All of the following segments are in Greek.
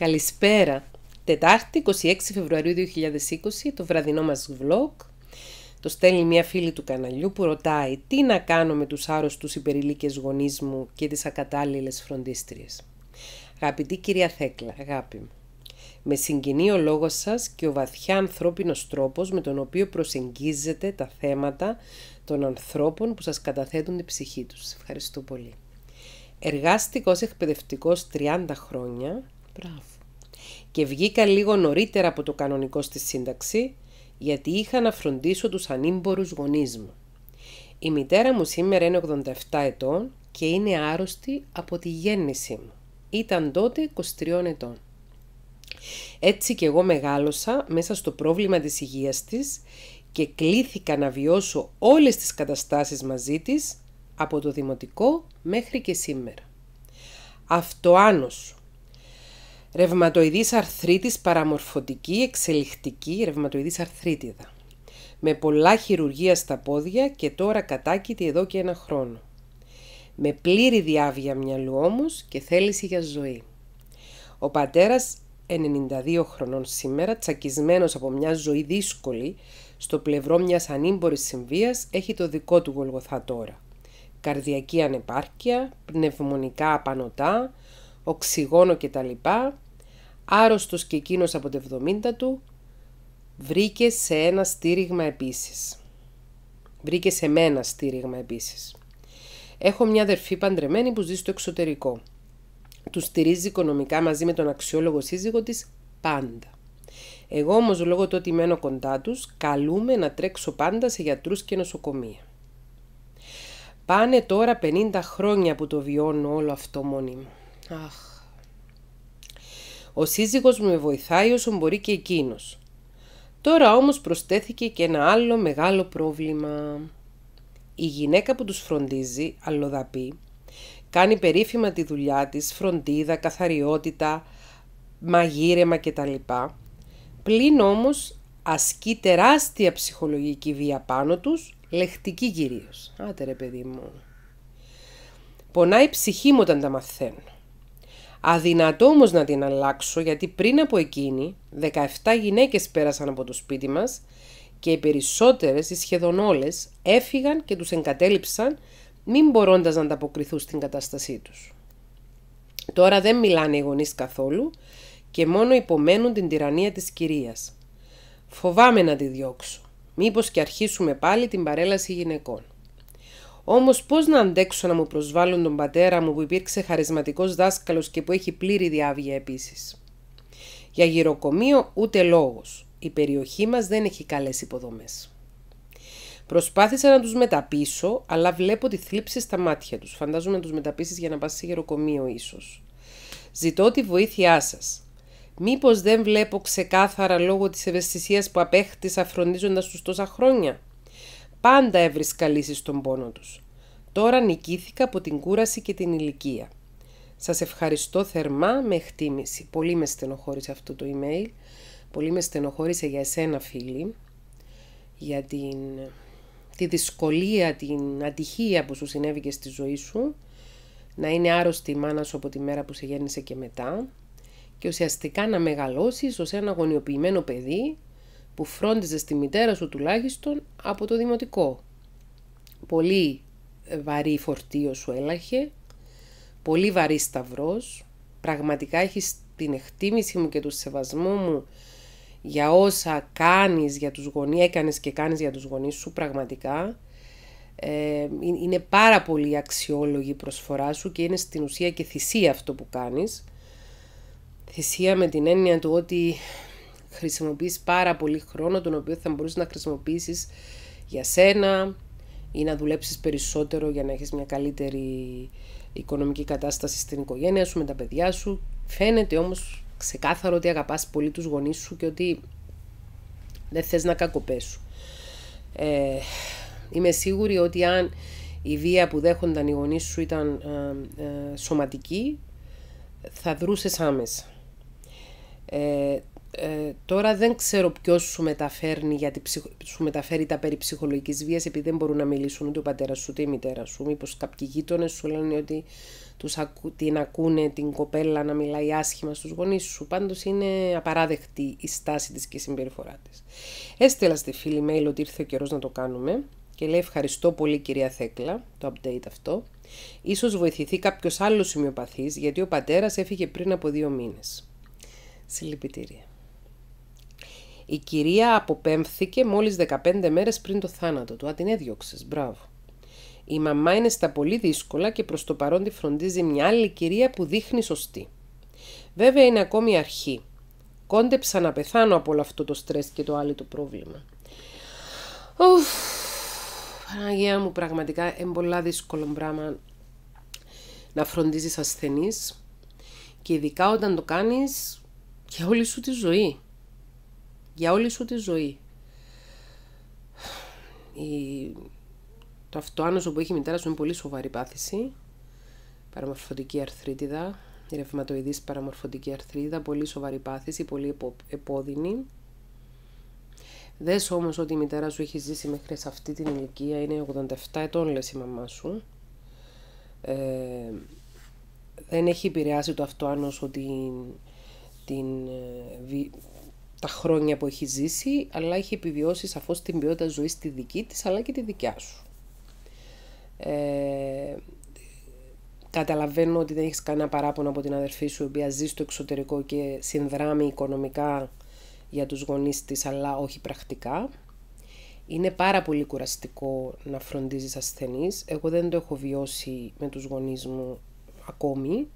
Καλησπέρα. Τετάρτη, 26 Φεβρουαρίου 2020, το βραδινό μας vlog. Το στέλνει μια φίλη του καναλιού που ρωτάει τι να κάνω με τους άρρωστους υπερηλίκες γονείς μου και τις ακατάλληλες φροντίστριες. Αγαπητή κυρία Θέκλα, αγάπη μου. Με συγκινεί ο λόγος σας και ο βαθιά ανθρώπινος τρόπος με τον οποίο προσεγγίζετε τα θέματα των ανθρώπων που σας καταθέτουν την ψυχή τους. Ευχαριστώ πολύ. Εργάστηκα ως εκπαιδευτικός 30 χρόνια και βγήκα λίγο νωρίτερα από το κανονικό στη σύνταξη, γιατί είχα να φροντίσω τους ανήμπορους γονείς μου. Η μητέρα μου σήμερα είναι 87 ετών και είναι άρρωστη από τη γέννησή μου. Ήταν τότε 23 ετών. Έτσι και εγώ μεγάλωσα μέσα στο πρόβλημα της υγείας της και κλήθηκα να βιώσω όλες τις καταστάσεις μαζί της από το δημοτικό μέχρι και σήμερα. σου. Ρευματοειδής αρθρίτης παραμορφωτική, εξελιχτική ρευματοειδής αρθρίτιδα. Με πολλά χειρουργία στα πόδια και τώρα κατάκητη εδώ και ένα χρόνο. Με πλήρη διάβια μυαλού όμως και θέληση για ζωή. Ο πατέρας 92 χρονών σήμερα, τσακισμένος από μια ζωή δύσκολη, στο πλευρό μιας ανήμπορης συμβίας έχει το δικό του Γολγοθά τώρα. Καρδιακή ανεπάρκεια, πνευμονικά απανοτά, οξυγόνο κτλ άρρωστος και εκείνος από τα 70 του, βρήκε σε ένα στήριγμα επίσης. Βρήκε σε μένα στήριγμα επίσης. Έχω μια αδερφή παντρεμένη που ζει στο εξωτερικό. Τους στηρίζει οικονομικά μαζί με τον αξιόλογο σύζυγο της πάντα. Εγώ όμως λόγω του ότι μένω κοντά τους, καλούμε να τρέξω πάντα σε γιατρούς και νοσοκομεία. Πάνε τώρα 50 χρόνια που το βιώνω όλο αυτό μόνοι Αχ, ο σύζυγος μου με βοηθάει όσο μπορεί και εκείνος. Τώρα όμως προστέθηκε και ένα άλλο μεγάλο πρόβλημα. Η γυναίκα που τους φροντίζει, αλλοδαπή, κάνει περίφημα τη δουλειά της, φροντίδα, καθαριότητα, μαγείρεμα κτλ. Πλην όμως ασκεί τεράστια ψυχολογική βία πάνω τους, λεχτική κυρίως. Άτε παιδί μου. Πονάει ψυχή μου όταν τα μαθαίνω. Αδυνατό όμως να την αλλάξω γιατί πριν από εκείνη 17 γυναίκες πέρασαν από το σπίτι μας και οι περισσότερες ή σχεδόν όλες έφυγαν και τους εγκατέλειψαν μην μπορώντας να ανταποκριθούν στην κατάστασή τους. Τώρα δεν μιλάνε οι γονείς καθόλου και μόνο υπομένουν την τυραννία της κυρίας. Φοβάμαι να τη διώξω. Μήπως και αρχίσουμε πάλι την παρέλαση γυναικών. Όμως, πώς να αντέξω να μου προσβάλλουν τον πατέρα μου που υπήρξε χαρισματικός δάσκαλος και που έχει πλήρη διάβγεια επίσης. Για γυροκομείο ούτε λόγος. Η περιοχή μας δεν έχει καλές υποδομές. Προσπάθησα να τους μεταπίσω, αλλά βλέπω τη θλίψη στα μάτια τους. Φαντάζομαι να τους μεταπίσεις για να πας σε γεροκομείο, ίσως. Ζητώ τη βοήθειά σας. Μήπως δεν βλέπω ξεκάθαρα λόγω της ευαισθησίας που απέκτησα φροντίζοντας τους τόσα χρόνια. Πάντα έβρισκα λύση στον πόνο τους. Τώρα νικήθηκα από την κούραση και την ηλικία. Σας ευχαριστώ θερμά με εκτίμηση. Πολύ με στενοχώρησε αυτό το email. Πολύ με στενοχώρησε για εσένα φίλη. Για την... τη δυσκολία, την ατυχία που σου συνέβηκε στη ζωή σου. Να είναι άρρωστη η μάνα σου από τη μέρα που σε γέννησε και μετά. Και ουσιαστικά να μεγαλώσεις ως ένα αγωνιοποιημένο παιδί που φρόντιζε στη μητέρα σου τουλάχιστον από το δημοτικό. Πολύ ε, βαρύ φορτίο σου έλαχε, πολύ βαρύ σταυρός, πραγματικά έχεις την εκτίμηση μου και το σεβασμό μου για όσα κάνεις για τους γονείς, έκανες και κάνεις για τους γονείς σου πραγματικά. Ε, είναι πάρα πολύ αξιόλογη η προσφορά σου και είναι στην ουσία και θυσία αυτό που κάνεις. Θυσία με την έννοια του ότι χρησιμοποιείς πάρα πολύ χρόνο τον οποίο θα μπορούσες να χρησιμοποιήσεις για σένα ή να δουλέψεις περισσότερο για να έχεις μια καλύτερη οικονομική κατάσταση στην οικογένεια σου, με τα παιδιά σου. Φαίνεται όμως ξεκάθαρο ότι αγαπάς πολύ τους γονείς σου και ότι δεν θες να κακοπέσουν. Ε, είμαι σίγουρη ότι αν η βία που δέχονταν οι γονείς σου ήταν ε, ε, σωματική, θα δρούσες άμεσα. Ε, ε, τώρα δεν ξέρω ποιος σου μεταφέρνει, σου μεταφέρει τα περί ψυχολογικής βίας, επειδή δεν μπορούν να μιλήσουν ούτε ο πατέρας σου ούτε η μητέρα σου. Μήπως κάποιοι γείτονες σου λένε ότι τους ακού, την ακούνε την κοπέλα να μιλάει άσχημα στους γονει σου. Πάντως είναι απαράδεκτη η στάση της και η συμπεριφορά της. Έστειλα στη φίλη mail ότι ήρθε ο καιρός να το κάνουμε και λέει ευχαριστώ πολύ κυρία Θέκλα, το update αυτό. Ίσως βοηθηθεί κάποιος άλλος σημείοπαθή γιατί ο πατέρας έφυγε πριν από δύο μήνες. Συλληπιτήρια. Η κυρία αποπέμφθηκε μόλις 15 μέρες πριν το θάνατο του. Α, την έδιωξες, μπράβο. Η μαμά είναι στα πολύ δύσκολα και προς το παρόν τη φροντίζει μια άλλη κυρία που δείχνει σωστή. Βέβαια είναι ακόμη αρχή. Κόντεψα να πεθάνω από όλο αυτό το στρες και το άλλο το πρόβλημα. Ουφ, Παναγία μου, πραγματικά είναι δύσκολο πράγμα να φροντίζεις ασθενείς και ειδικά όταν το κάνεις για όλη σου τη ζωή για όλη σου τη ζωή. Το αυτοάνωσο που έχει η μητέρα σου είναι πολύ σοβαρή πάθηση. Παραμορφωτική αρθρίτιδα, ρευματοειδής παραμορφωτική αρθρίτιδα. πολύ σοβαρή πάθηση, πολύ επώδυνη. Δες όμως ότι η μητέρα σου έχει ζήσει μέχρι σε αυτή την ηλικία, είναι 87 ετών λες η μαμά σου. Ε... δεν έχει επηρεάσει το αυτοάνωσο την, την, ε, τα χρόνια που έχει ζήσει, αλλά έχει επιβιώσει σαφώς την ποιότητα ζωής τη δική της, αλλά και τη δικιά σου. Ε, καταλαβαίνω ότι δεν έχεις κανένα παράπονο από την αδερφή σου, η οποία ζει στο εξωτερικό και συνδράμει οικονομικά για τους γονείς της, αλλά όχι πρακτικά. Είναι πάρα πολύ κουραστικό να φροντίζεις ασθενείς. Εγώ δεν το έχω βιώσει με τους γονείς μου ακόμη,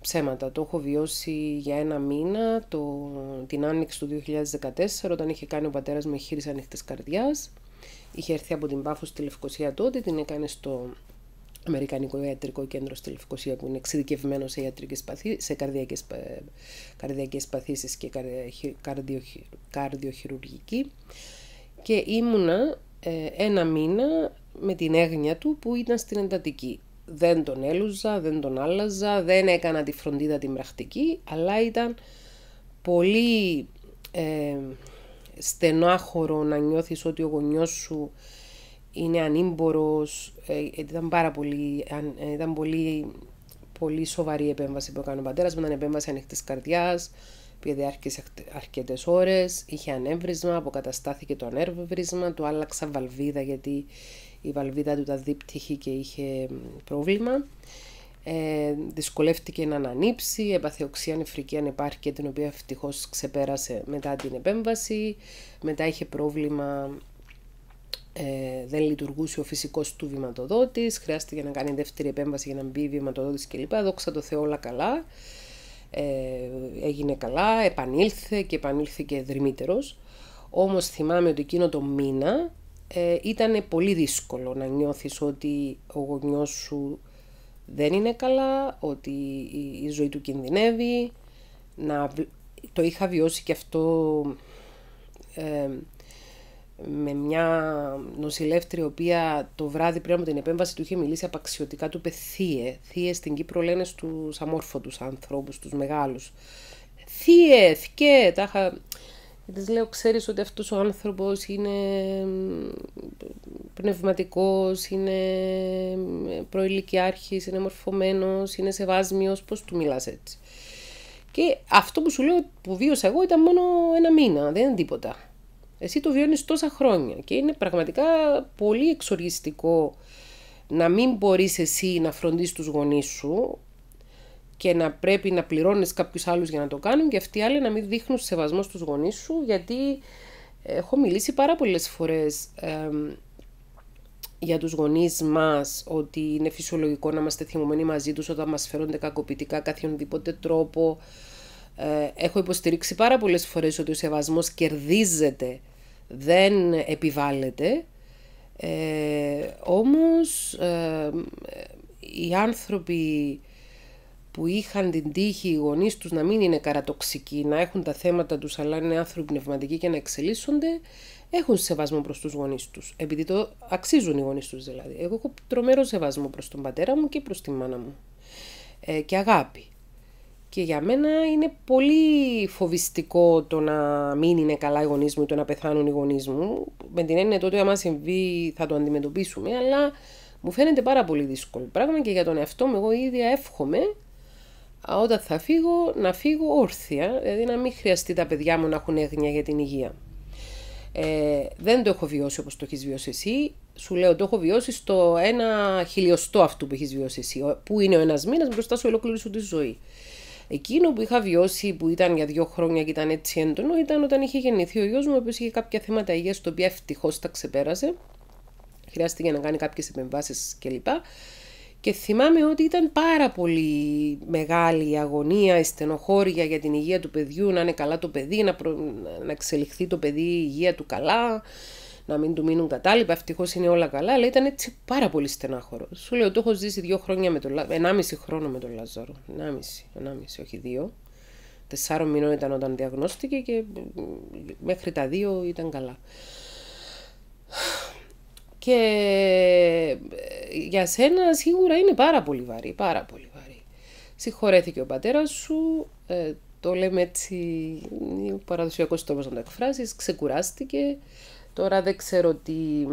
ψέματα. Το έχω βιώσει για ένα μήνα, το, την άνοιξη του 2014, όταν είχε κάνει ο πατέρας μου χείριση ανοιχτή καρδιάς. Είχε έρθει από την Πάφος στη Λευκοσία τότε, την έκανε στο Αμερικανικό Ιατρικό Κέντρο στη Λευκοσία που είναι εξειδικευμένο σε, ιατρικές παθήσεις, σε ε, καρδιακές, παθήσεις και καρδιο, καρδιοχειρουργική και ήμουνα ε, ένα μήνα με την έγνοια του που ήταν στην εντατική δεν τον έλουζα, δεν τον άλλαζα, δεν έκανα τη φροντίδα την πρακτική, αλλά ήταν πολύ ε, στενάχωρο να νιώθεις ότι ο γονιός σου είναι ανήμπορος, ε, ήταν πάρα πολύ, ε, ήταν πολύ, πολύ σοβαρή η επέμβαση που έκανε ο πατέρας μου, ήταν επέμβαση ανοιχτής καρδιάς, πήγε διάρκειες αρκετές ώρες, είχε ανέβρισμα, αποκαταστάθηκε το ανέβρισμα, του άλλαξα βαλβίδα γιατί η βαλβίδα του τα δίπτυχη και είχε πρόβλημα. Ε, δυσκολεύτηκε να ανανύψει, έπαθε οξία νεφρική ανεπάρκεια την οποία ευτυχώς ξεπέρασε μετά την επέμβαση. Μετά είχε πρόβλημα, ε, δεν λειτουργούσε ο φυσικός του βηματοδότης, χρειάστηκε να κάνει δεύτερη επέμβαση για να μπει βηματοδότης κλπ. Δόξα τω Θεώ όλα καλά, ε, έγινε καλά, επανήλθε και επανήλθε και δρυμύτερος. Όμως θυμάμαι ότι εκείνο το μήνα ε, ήταν πολύ δύσκολο να νιώθεις ότι ο γονιός σου δεν είναι καλά, ότι η, ζωή του κινδυνεύει. Να, το είχα βιώσει και αυτό ε, με μια νοσηλεύτρια, η οποία το βράδυ πριν από την επέμβαση του είχε μιλήσει απαξιωτικά, του είπε θύε. Θύε στην Κύπρο λένε στους αμόρφωτους ανθρώπους, τους μεγάλους. Θύε, θκε, τα είχα... Της λέω, ξέρεις ότι αυτός ο άνθρωπος είναι πνευματικός, είναι προηλικιάρχης, είναι μορφωμένος, είναι σεβάσμιος, πώς του μιλάς έτσι. Και αυτό που σου λέω που βίωσα εγώ ήταν μόνο ένα μήνα, δεν είναι τίποτα. Εσύ το βιώνεις τόσα χρόνια και είναι πραγματικά πολύ εξοργιστικό να μην μπορείς εσύ να φροντίσεις τους γονείς σου και να πρέπει να πληρώνεις κάποιους άλλους για να το κάνουν και αυτοί οι άλλοι να μην δείχνουν σεβασμό στους γονείς σου, γιατί έχω μιλήσει πάρα πολλές φορές για τους γονείς μας ότι είναι φυσιολογικό να είμαστε θυμωμένοι μαζί τους όταν μας φέρονται κακοποιητικά καθιονδήποτε τρόπο. Ε, έχω υποστηρίξει πάρα πολλές φορές ότι ο σεβασμός κερδίζεται, δεν επιβάλλεται. Ε, όμως οι άνθρωποι που είχαν την τύχη οι γονείς τους να μην είναι καρατοξικοί, να έχουν τα θέματα τους αλλά είναι άνθρωποι πνευματικοί και να εξελίσσονται, έχουν σεβασμό προς τους γονείς τους. Επειδή το αξίζουν οι γονείς τους δηλαδή. Εγώ έχω τρομερό σεβασμό προς τον πατέρα μου και προς τη μάνα μου. Ε, και αγάπη. Και για μένα είναι πολύ φοβιστικό το να μην είναι καλά οι γονείς μου ή το να πεθάνουν οι γονείς μου. Με την έννοια τότε άμα συμβεί θα το αντιμετωπίσουμε, αλλά μου φαίνεται πάρα πολύ δύσκολο πράγμα και για τον εαυτό μου εγώ ίδια εύχομαι όταν θα φύγω, να φύγω όρθια, δηλαδή να μην χρειαστεί τα παιδιά μου να έχουν έγνοια για την υγεία. Ε, δεν το έχω βιώσει όπως το έχεις βιώσει εσύ. Σου λέω, το έχω βιώσει στο ένα χιλιοστό αυτού που έχεις βιώσει εσύ, που είναι ο ένας μήνας μπροστά σου ολόκληρη σου τη ζωή. Εκείνο που είχα βιώσει που ήταν για δύο χρόνια και ήταν έτσι έντονο ήταν όταν είχε γεννηθεί ο γιος μου, ο οποίος είχε κάποια θέματα υγείας, το οποία ευτυχώς τα ξεπέρασε. Χρειάστηκε να κάνει κάποιες επεμβάσεις κλπ. Και θυμάμαι ότι ήταν πάρα πολύ μεγάλη η αγωνία, η στενοχώρια για την υγεία του παιδιού, να είναι καλά το παιδί, να, να εξελιχθεί το παιδί η υγεία του καλά, να μην του μείνουν κατάλοιπα. Ευτυχώς είναι όλα καλά, αλλά ήταν έτσι πάρα πολύ στενάχωρο. Σου λέω, το έχω ζήσει δύο χρόνια με τον Λάζαρο, ενάμιση χρόνο με τον Λαζόρο, Ενάμιση, ενάμιση, όχι δύο. Τεσσάρων μηνών ήταν όταν διαγνώστηκε και μέχρι τα δύο ήταν καλά. Και ε, για σένα σίγουρα είναι πάρα πολύ βαρύ, πάρα πολύ βαρύ. Συγχωρέθηκε ο πατέρας σου, ε, το λέμε έτσι, είναι ο παραδοσιακός τρόπος να το εκφράσεις, ξεκουράστηκε. Τώρα δεν ξέρω τι,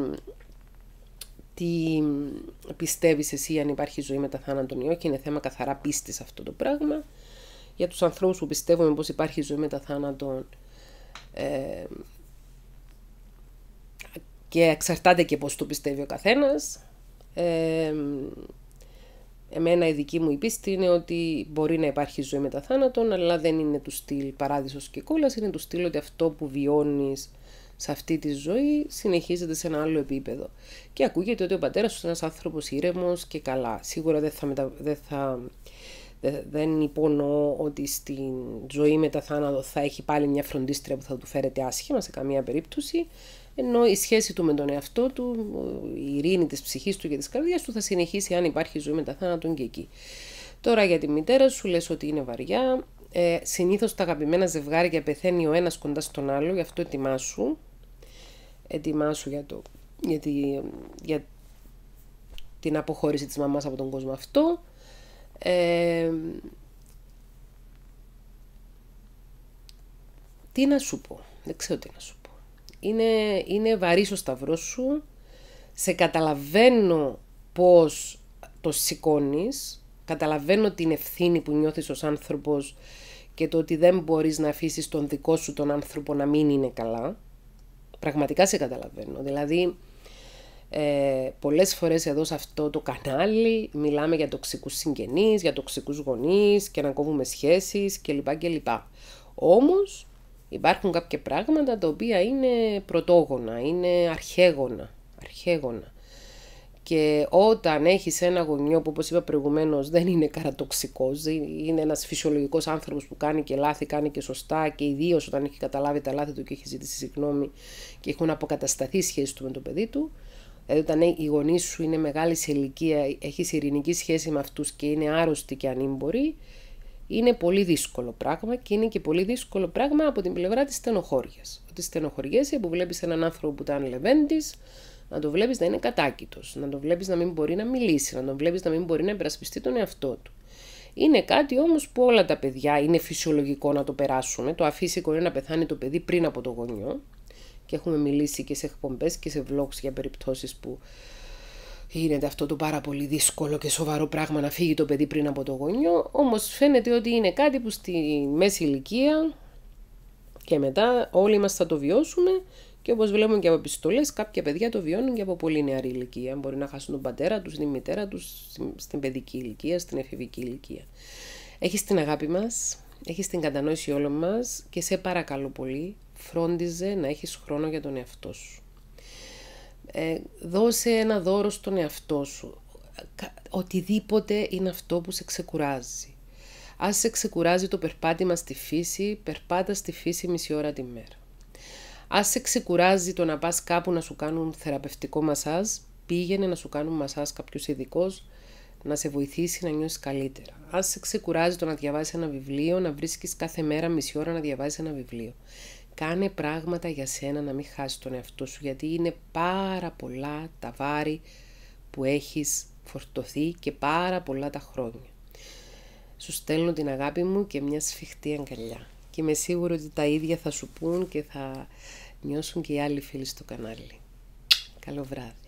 τι πιστεύεις εσύ αν υπάρχει ζωή τα θάνατον ή όχι, είναι θέμα καθαρά πίστης αυτό το πράγμα. Για τους ανθρώπους που πιστεύουμε πως υπάρχει ζωή τα θάνατον, ε, και εξαρτάται και πώς το πιστεύει ο καθένας. Ε, εμένα η δική μου η πίστη είναι ότι μπορεί να υπάρχει ζωή μετά θάνατον, αλλά δεν είναι του στυλ παράδεισος και κόλλας, είναι του στυλ ότι αυτό που βιώνεις σε αυτή τη ζωή συνεχίζεται σε ένα άλλο επίπεδο. Και ακούγεται ότι ο πατέρας σου είναι ένας άνθρωπος ήρεμος και καλά. Σίγουρα δεν θα, μετα... δεν θα δεν υπονοώ ότι στην ζωή μετά θάνατο θα έχει πάλι μια φροντίστρια που θα του φέρεται άσχημα σε καμία περίπτωση, ενώ η σχέση του με τον εαυτό του, η ειρήνη της ψυχής του και της καρδιάς του θα συνεχίσει αν υπάρχει ζωή μετά θάνατον και εκεί. Τώρα για τη μητέρα σου λες ότι είναι βαριά, ε, συνήθως τα αγαπημένα ζευγάρια πεθαίνει ο ένας κοντά στον άλλο, γι' αυτό ετοιμάσου, ετοιμάσου για, το, για, για την αποχώρηση της μαμάς από τον κόσμο αυτό. Ε, τι να σου πω, δεν ξέρω τι να σου πω είναι, είναι βαρύς ο σταυρός σου, σε καταλαβαίνω πώς το σηκώνεις, καταλαβαίνω την ευθύνη που νιώθεις ως άνθρωπος και το ότι δεν μπορείς να αφήσεις τον δικό σου τον άνθρωπο να μην είναι καλά. Πραγματικά σε καταλαβαίνω. Δηλαδή, ε, πολλές φορές εδώ σε αυτό το κανάλι μιλάμε για τοξικούς συγγενείς, για τοξικούς γονείς και να κόβουμε σχέσεις κλπ. κλπ. Όμως, Υπάρχουν κάποια πράγματα τα οποία είναι πρωτόγωνα, είναι αρχαίγωνα, αρχαίγωνα. Και όταν έχεις ένα γονιό που όπως είπα προηγουμένως δεν είναι καρατοξικός, είναι ένας φυσιολογικός άνθρωπος που κάνει και λάθη, κάνει και σωστά και ιδίως όταν έχει καταλάβει τα λάθη του και έχει ζητήσει συγγνώμη και έχουν αποκατασταθεί σχέση του με το παιδί του, Δηλαδή, όταν οι γονείς σου είναι μεγάλης σε ηλικία, έχεις ειρηνική σχέση με αυτούς και είναι άρρωστοι και ανήμποροι, είναι πολύ δύσκολο πράγμα και είναι και πολύ δύσκολο πράγμα από την πλευρά της στενοχώριας. Ότι στενοχωριέσαι που βλέπεις έναν άνθρωπο που ήταν λεβέντης, να το βλέπεις να είναι κατάκητος, να το βλέπεις να μην μπορεί να μιλήσει, να το βλέπεις να μην μπορεί να υπερασπιστεί τον εαυτό του. Είναι κάτι όμως που όλα τα παιδιά είναι φυσιολογικό να το περάσουν. Το αφήσει η να πεθάνει το παιδί πριν από το γονιό. Και έχουμε μιλήσει και σε εκπομπές και σε vlogs για περιπτώσεις που γίνεται αυτό το πάρα πολύ δύσκολο και σοβαρό πράγμα να φύγει το παιδί πριν από το γονιό, όμως φαίνεται ότι είναι κάτι που στη μέση ηλικία και μετά όλοι μας θα το βιώσουμε και όπως βλέπουμε και από επιστολές κάποια παιδιά το βιώνουν και από πολύ νεαρή ηλικία. Μπορεί να χάσουν τον πατέρα τους, την μητέρα τους, στην παιδική ηλικία, στην εφηβική ηλικία. Έχεις την αγάπη μας, έχεις την κατανόηση όλων μας και σε παρακαλώ πολύ φρόντιζε να έχεις χρόνο για τον εαυτό σου. Ε, δώσε ένα δώρο στον εαυτό σου. Οτιδήποτε είναι αυτό που σε ξεκουράζει. Άσε σε ξεκουράζει το περπάτημα στη φύση, περπάτα στη φύση μισή ώρα τη μέρα. Άσε σε ξεκουράζει το να πας κάπου να σου κάνουν θεραπευτικό μασάζ, πήγαινε να σου κάνουν μασάζ κάποιος ειδικός να σε βοηθήσει να νιώσεις καλύτερα. Άσε σε ξεκουράζει το να διαβάσεις ένα βιβλίο, να βρίσκεις κάθε μέρα μισή ώρα να διαβάζεις ένα βιβλίο. Κάνε πράγματα για σένα να μην χάσεις τον εαυτό σου γιατί είναι πάρα πολλά τα βάρη που έχεις φορτωθεί και πάρα πολλά τα χρόνια. Σου στέλνω την αγάπη μου και μια σφιχτή αγκαλιά και είμαι σίγουρη ότι τα ίδια θα σου πούν και θα νιώσουν και οι άλλοι φίλοι στο κανάλι. Καλό βράδυ.